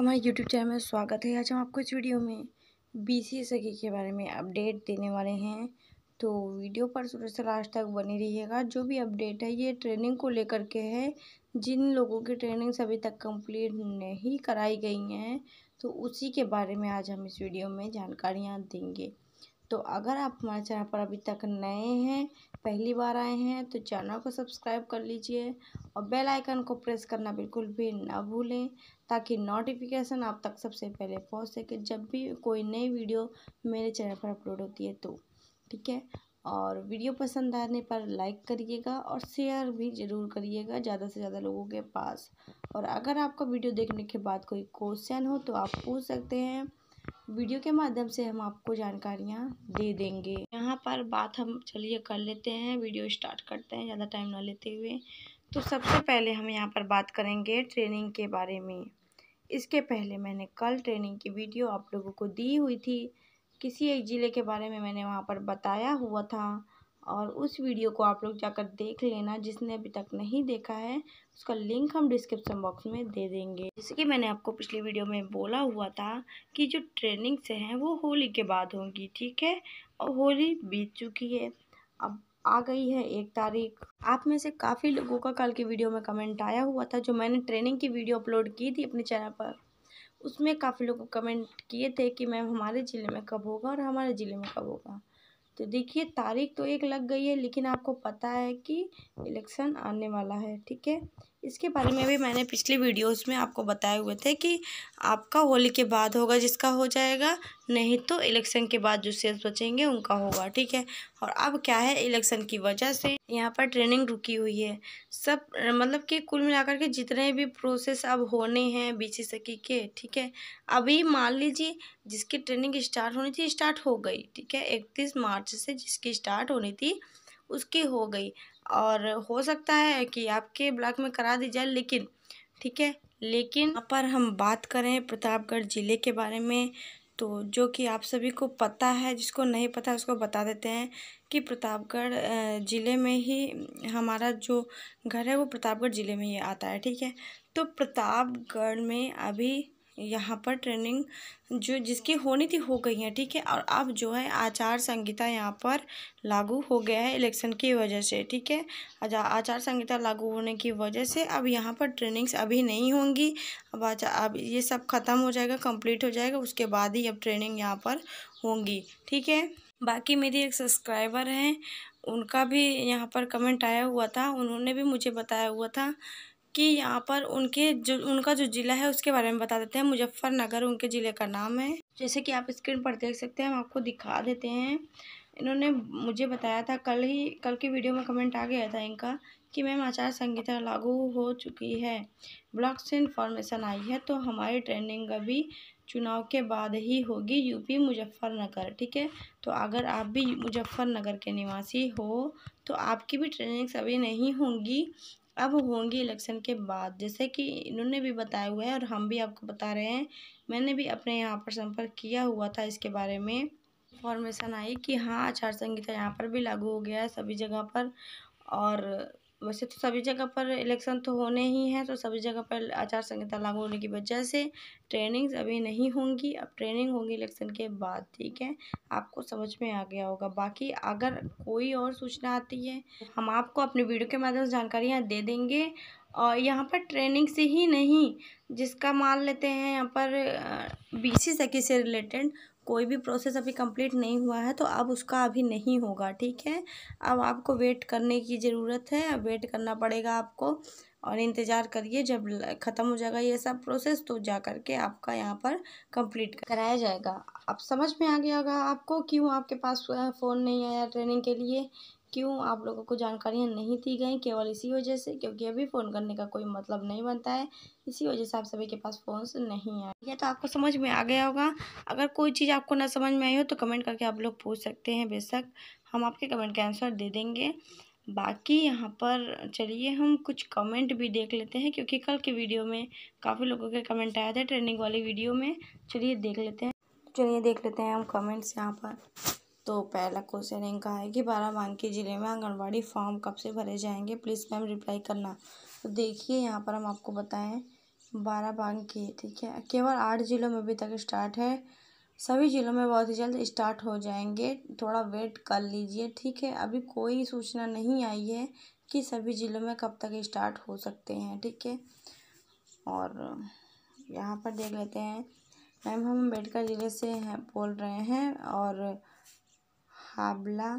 हमारे YouTube channel में स्वागत है आज हम आपको इस वीडियो में बी सी एस के बारे में अपडेट देने वाले हैं तो वीडियो पर शुरू से लास्ट तक बनी रहिएगा जो भी अपडेट है ये ट्रेनिंग को लेकर के है जिन लोगों की ट्रेनिंग्स अभी तक कंप्लीट नहीं कराई गई हैं तो उसी के बारे में आज हम इस वीडियो में जानकारियाँ देंगे तो अगर आप हमारे चैनल पर अभी तक नए हैं पहली बार आए हैं तो चैनल को सब्सक्राइब कर लीजिए और बेल आइकन को प्रेस करना बिल्कुल भी ना भूलें ताकि नोटिफिकेशन आप तक सबसे पहले पहुंच सके जब भी कोई नई वीडियो मेरे चैनल पर अपलोड होती है तो ठीक है और वीडियो पसंद आने पर लाइक करिएगा और शेयर भी ज़रूर करिएगा ज़्यादा से ज़्यादा लोगों के पास और अगर आपका वीडियो देखने के बाद कोई क्वेश्चन हो तो आप पूछ सकते हैं वीडियो के माध्यम से हम आपको जानकारियाँ दे देंगे यहाँ पर बात हम चलिए कर लेते हैं वीडियो स्टार्ट करते हैं ज़्यादा टाइम ना लेते हुए तो सबसे पहले हम यहाँ पर बात करेंगे ट्रेनिंग के बारे में इसके पहले मैंने कल ट्रेनिंग की वीडियो आप लोगों को दी हुई थी किसी एक ज़िले के बारे में मैंने वहाँ पर बताया हुआ था और उस वीडियो को आप लोग जाकर देख लेना जिसने अभी तक नहीं देखा है उसका लिंक हम डिस्क्रिप्शन बॉक्स में दे देंगे जैसे कि मैंने आपको पिछली वीडियो में बोला हुआ था कि जो ट्रेनिंग से हैं वो होली के बाद होंगी ठीक है और होली बीत चुकी है अब आ गई है एक तारीख आप में से काफ़ी लोगों का कल की वीडियो में कमेंट आया हुआ था जो मैंने ट्रेनिंग की वीडियो अपलोड की थी अपने चैनल पर उसमें काफ़ी लोग कमेंट किए थे कि मैम हमारे ज़िले में कब होगा और हमारे ज़िले में कब होगा तो देखिए तारीख तो एक लग गई है लेकिन आपको पता है कि इलेक्शन आने वाला है ठीक है इसके बारे में भी मैंने पिछले वीडियोस में आपको बताए हुए थे कि आपका होली के बाद होगा जिसका हो जाएगा नहीं तो इलेक्शन के बाद जो सेल्स बचेंगे उनका होगा ठीक है और अब क्या है इलेक्शन की वजह से यहाँ पर ट्रेनिंग रुकी हुई है सब मतलब कि कुल मिलाकर के जितने भी प्रोसेस अब होने हैं बी सी सकी के ठीक है अभी मान लीजिए जिसकी ट्रेनिंग स्टार्ट होनी थी स्टार्ट हो गई ठीक है इकतीस मार्च से जिसकी स्टार्ट होनी थी उसकी हो गई और हो सकता है कि आपके ब्लॉक में करा दी जाए लेकिन ठीक है लेकिन यहाँ पर हम बात करें प्रतापगढ़ ज़िले के बारे में तो जो कि आप सभी को पता है जिसको नहीं पता उसको बता देते हैं कि प्रतापगढ़ ज़िले में ही हमारा जो घर है वो प्रतापगढ़ ज़िले में ही आता है ठीक है तो प्रतापगढ़ में अभी यहाँ पर ट्रेनिंग जो जिसकी होनी थी हो गई है ठीक है और अब जो है आचार संहिता यहाँ पर लागू हो गया है इलेक्शन की वजह से ठीक है आचार संहिता लागू होने की वजह से अब यहाँ पर ट्रेनिंग्स अभी नहीं होंगी अब आचार अब ये सब ख़त्म हो जाएगा कंप्लीट हो जाएगा उसके बाद ही अब ट्रेनिंग यहाँ पर होंगी ठीक है बाकी मेरी एक सब्सक्राइबर हैं उनका भी यहाँ पर कमेंट आया हुआ था उन्होंने भी मुझे बताया हुआ था कि यहाँ पर उनके जो उनका जो ज़िला है उसके बारे में बता देते हैं मुजफ्फरनगर उनके ज़िले का नाम है जैसे कि आप स्क्रीन पर देख सकते हैं हम आपको दिखा देते हैं इन्होंने मुझे बताया था कल ही कल की वीडियो में कमेंट आ गया था इनका कि मैम आचार संहिता लागू हो चुकी है ब्लॉक से इन्फॉर्मेशन आई है तो हमारी ट्रेनिंग अभी चुनाव के बाद ही होगी यूपी मुजफ्फरनगर ठीक है तो अगर आप भी मुजफ्फरनगर के निवासी हो तो आपकी भी ट्रेनिंग्स अभी नहीं होंगी अब होंगी इलेक्शन के बाद जैसे कि इन्होंने भी बताया हुआ है और हम भी आपको बता रहे हैं मैंने भी अपने यहाँ पर संपर्क किया हुआ था इसके बारे में इंफॉर्मेशन आई कि हाँ आचार संहिता यहाँ पर भी लागू हो गया है सभी जगह पर और वैसे तो सभी जगह पर इलेक्शन तो होने ही हैं तो सभी जगह पर आचार संहिता लागू होने की वजह से ट्रेनिंग्स अभी नहीं होंगी अब ट्रेनिंग होगी इलेक्शन के बाद ठीक है आपको समझ में आ गया होगा बाकी अगर कोई और सूचना आती है हम आपको अपने वीडियो के माध्यम से जानकारियाँ दे देंगे और यहाँ पर ट्रेनिंग से ही नहीं जिसका मान लेते हैं यहाँ पर बी सी से रिलेटेड कोई भी प्रोसेस अभी कंप्लीट नहीं हुआ है तो अब उसका अभी नहीं होगा ठीक है अब आपको वेट करने की ज़रूरत है अब वेट करना पड़ेगा आपको और इंतज़ार करिए जब ख़त्म हो जाएगा ये सब प्रोसेस तो जा कर के आपका यहाँ पर कंप्लीट कराया जाएगा अब समझ में आ गया होगा आपको क्यों आपके पास फ़ोन नहीं आया ट्रेनिंग के लिए क्यों आप लोगों को जानकारियाँ नहीं दी गई केवल इसी वजह से क्योंकि अभी फ़ोन करने का कोई मतलब नहीं बनता है इसी वजह से आप सभी के पास फ़ोन नहीं आए या तो आपको समझ में आ गया होगा अगर कोई चीज़ आपको ना समझ में आई हो तो कमेंट करके आप लोग पूछ सकते हैं बेशक हम आपके कमेंट का आंसर दे देंगे बाकी यहाँ पर चलिए हम कुछ कमेंट भी देख लेते हैं क्योंकि कल के वीडियो में काफ़ी लोगों के कमेंट आए थे ट्रेनिंग वाली वीडियो में चलिए देख लेते हैं चलिए देख लेते हैं हम कमेंट्स यहाँ पर तो पहला क्वेश्चन इनका है कि बाराबंकी ज़िले में आंगनबाड़ी फॉर्म कब से भरे जाएंगे प्लीज़ मैम रिप्लाई करना तो देखिए यहाँ पर हम आपको बताएं बाराबंकी ठीक है केवल आठ ज़िलों में अभी तक स्टार्ट है सभी ज़िलों में बहुत ही जल्द स्टार्ट हो जाएंगे थोड़ा वेट कर लीजिए ठीक है अभी कोई सूचना नहीं आई है कि सभी ज़िलों में कब तक स्टार्ट हो सकते हैं ठीक है और यहाँ पर देख लेते हैं मैम हम अम्बेडकर ज़िले से हैं बोल रहे हैं और काबला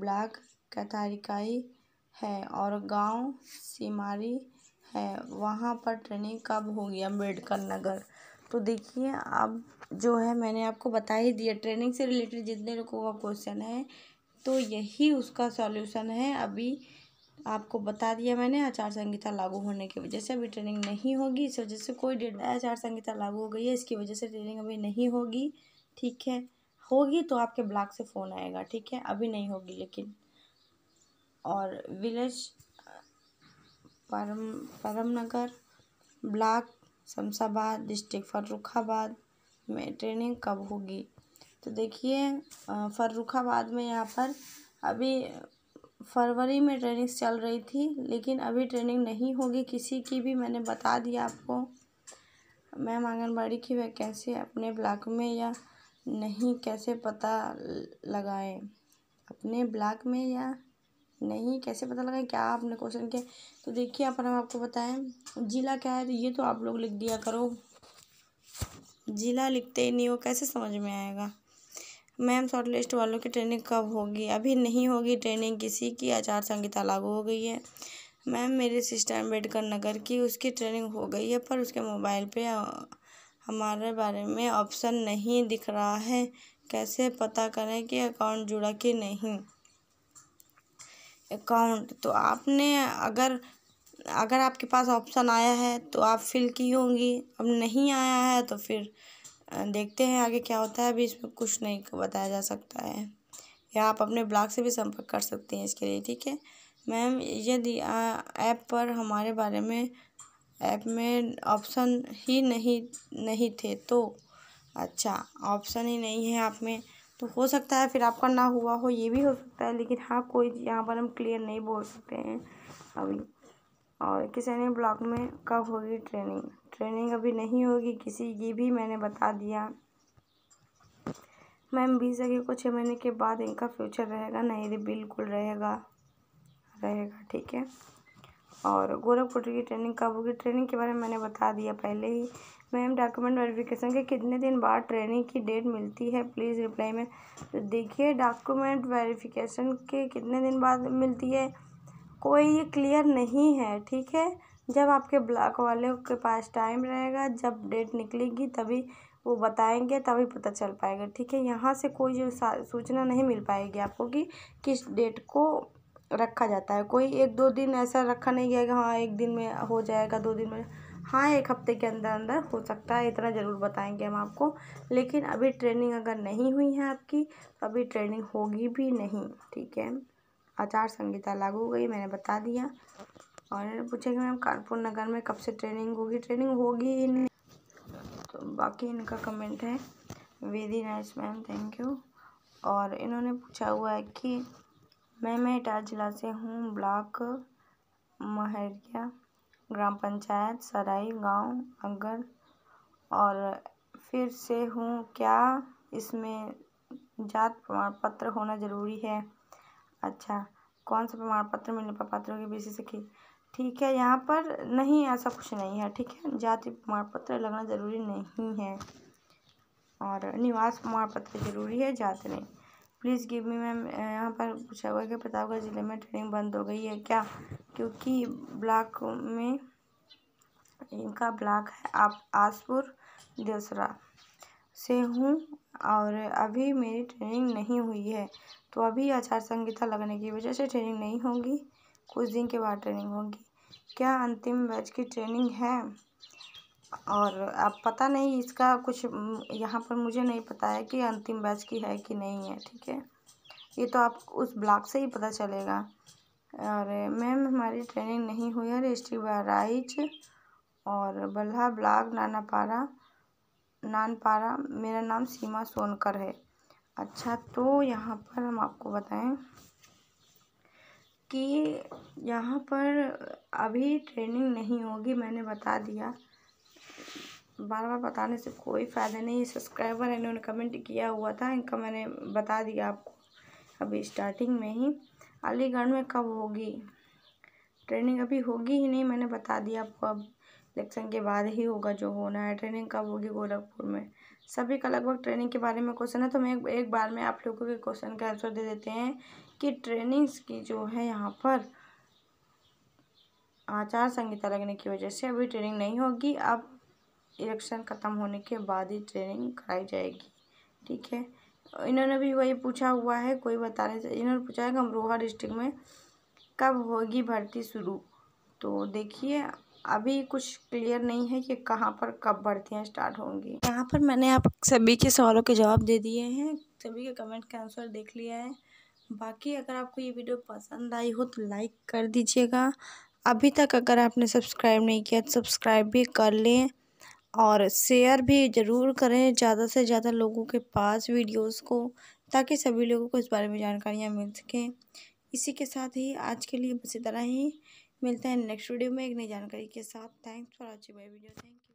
ब्लॉक कतारिकाई है और गांव सिमारी है वहाँ पर ट्रेनिंग कब होगी अम्बेडकर नगर तो देखिए अब जो है मैंने आपको बता ही दिया ट्रेनिंग से रिलेटेड जितने लोगों का क्वेश्चन है तो यही उसका सॉल्यूशन है अभी आपको बता दिया मैंने आचार संहिता लागू होने की वजह से अभी ट्रेनिंग नहीं होगी इस वजह से कोई डेट आचार संहिता लागू हो गई है इसकी वजह से ट्रेनिंग अभी नहीं होगी ठीक है होगी तो आपके ब्लॉक से फ़ोन आएगा ठीक है अभी नहीं होगी लेकिन और village Param Param Nagar block Shamshabad district Farrukhabad में ट्रेनिंग कब होगी तो देखिए फर्रुखाबाद में यहाँ पर अभी फरवरी में ट्रेनिंग चल रही थी लेकिन अभी ट्रेनिंग नहीं होगी किसी की भी मैंने बता दिया आपको मैम आंगनबाड़ी की वैकेंसी अपने ब्लॉक में या नहीं कैसे पता लगाएँ अपने ब्लॉक में या नहीं कैसे पता लगाएँ क्या आपने क्वेश्चन किया तो देखिए यहाँ पर हम आपको बताएं जिला क्या है तो ये तो आप लोग लिख दिया करो जिला लिखते ही नहीं हो कैसे समझ में आएगा मैम शॉर्ट लिस्ट वालों की ट्रेनिंग कब होगी अभी नहीं होगी ट्रेनिंग किसी की आचार संहिता लागू हो गई है मैम मेरे सिस्टर अम्बेडकर नगर की उसकी ट्रेनिंग हो गई है पर उसके मोबाइल पे हमारे बारे में ऑप्शन नहीं दिख रहा है कैसे पता करें कि अकाउंट जुड़ा कि नहीं अकाउंट तो आपने अगर अगर आपके पास ऑप्शन आया है तो आप फिल की होंगी अब नहीं आया है तो फिर देखते हैं आगे क्या होता है अभी इसमें कुछ नहीं बताया जा सकता है या आप अपने ब्लॉग से भी संपर्क कर सकते हैं इसके लिए ठीक है मैम यदि ऐप पर हमारे बारे में ऐप में ऑप्शन ही नहीं नहीं थे तो अच्छा ऑप्शन ही नहीं है आप में तो हो सकता है फिर आपका ना हुआ हो ये भी हो सकता है लेकिन हाँ कोई यहाँ पर हम क्लियर नहीं बोल सकते हैं अभी और किसी ने ब्लॉक में कब होगी ट्रेनिंग ट्रेनिंग अभी नहीं होगी किसी ये भी मैंने बता दिया मैम बीस अगे को छः महीने के बाद इनका फ्यूचर रहेगा नहीं बिल्कुल रहेगा रहेगा ठीक है और गोरखपुर की ट्रेनिंग कब होगी ट्रेनिंग के बारे में मैंने बता दिया पहले ही मैम डॉक्यूमेंट वेरिफिकेशन के कितने दिन बाद ट्रेनिंग की डेट मिलती है प्लीज़ रिप्लाई में तो देखिए डॉक्यूमेंट वेरिफिकेशन के कितने दिन बाद मिलती है कोई ये क्लियर नहीं है ठीक है जब आपके ब्लॉक वाले के पास टाइम रहेगा जब डेट निकलेगी तभी वो बताएंगे तभी पता चल पाएगा ठीक है यहाँ से कोई सूचना नहीं मिल पाएगी आपको कि किस डेट को रखा जाता है कोई एक दो दिन ऐसा रखा नहीं गया कि हाँ एक दिन में हो जाएगा दो दिन में हाँ एक हफ्ते के अंदर अंदर हो सकता है इतना ज़रूर बताएंगे हम आपको लेकिन अभी ट्रेनिंग अगर नहीं हुई है आपकी तो अभी ट्रेनिंग होगी भी नहीं ठीक है आचार संहिता लागू हो गई मैंने बता दिया और इन्होंने पूछा कि मैम कानपुर नगर में कब से ट्रेनिंग होगी ट्रेनिंग होगी ही नहीं तो बाकी इनका कमेंट है very nice ma'am thank you और इन्होंने पूछा हुआ है कि मैं मैं इटार जिला से हूँ ब्लॉक महरिया ग्राम पंचायत सराई गांव अगर और फिर से हूँ क्या इसमें जात प्रमाण पत्र होना ज़रूरी है अच्छा कौन सा प्रमाण पत्र मिलने पर पात्रों के बीच की ठीक है यहाँ पर नहीं ऐसा कुछ नहीं है ठीक है जाति प्रमाण पत्र लगना ज़रूरी नहीं है और निवास प्रमाण पत्र ज़रूरी है जात नहीं प्लीज़ गिव मी मैम यहाँ पर पूछा हुआ कि प्रतापगढ़ ज़िले में ट्रेनिंग बंद हो गई है क्या क्योंकि ब्लॉक में इनका ब्लॉक है आप आसपुर दूसरा से हूँ और अभी मेरी ट्रेनिंग नहीं हुई है तो अभी आचार संहिता लगने की वजह से ट्रेनिंग नहीं होगी कुछ दिन के बाद ट्रेनिंग होगी क्या अंतिम बैच की ट्रेनिंग है और अब पता नहीं इसका कुछ यहाँ पर मुझे नहीं पता है कि अंतिम बैच की है कि नहीं है ठीक है ये तो आप उस ब्लॉक से ही पता चलेगा और मैम हमारी ट्रेनिंग नहीं हुई है रजिस्ट्री बहराइच और बल्हा ब्लॉक नानापारा पारा मेरा नाम सीमा सोनकर है अच्छा तो यहाँ पर हम आपको बताएं कि यहाँ पर अभी ट्रेनिंग नहीं होगी मैंने बता दिया बार बार बताने से कोई फ़ायदा नहीं है सब्सक्राइबर है इन्होंने कमेंट किया हुआ था इनका मैंने बता दिया आपको अभी स्टार्टिंग में ही अलीगढ़ में कब होगी ट्रेनिंग अभी होगी ही नहीं मैंने बता दिया आपको अब इलेक्शन के बाद ही होगा जो होना है ट्रेनिंग कब होगी गोरखपुर में सभी का लगभग ट्रेनिंग के बारे में क्वेश्चन है तो मैं एक, एक बार में आप लोगों के क्वेश्चन का आंसर दे देते हैं कि ट्रेनिंग्स की जो है यहाँ पर आचार संहिता लगने की वजह से अभी ट्रेनिंग नहीं होगी अब इलेक्शन ख़त्म होने के बाद ही ट्रेनिंग कराई जाएगी ठीक है इन्होंने भी वही पूछा हुआ है कोई बता रहे इन्होंने पूछा है कि अमरोहा डिस्ट्रिक्ट में कब होगी भर्ती शुरू तो देखिए अभी कुछ क्लियर नहीं है कि कहाँ पर कब भर्तियाँ स्टार्ट होंगी यहाँ पर मैंने आप सभी के सवालों के जवाब दे दिए हैं सभी के कमेंट का आंसर देख लिया है बाकी अगर आपको ये वीडियो पसंद आई हो तो लाइक कर दीजिएगा अभी तक अगर आपने सब्सक्राइब नहीं किया तो सब्सक्राइब भी कर लें और शेयर भी ज़रूर करें ज़्यादा से ज़्यादा लोगों के पास वीडियोस को ताकि सभी लोगों को इस बारे में जानकारियाँ मिल सकें इसी के साथ ही आज के लिए बस इतना ही मिलते हैं नेक्स्ट वीडियो में एक नई जानकारी के साथ thanks for watching my video thank you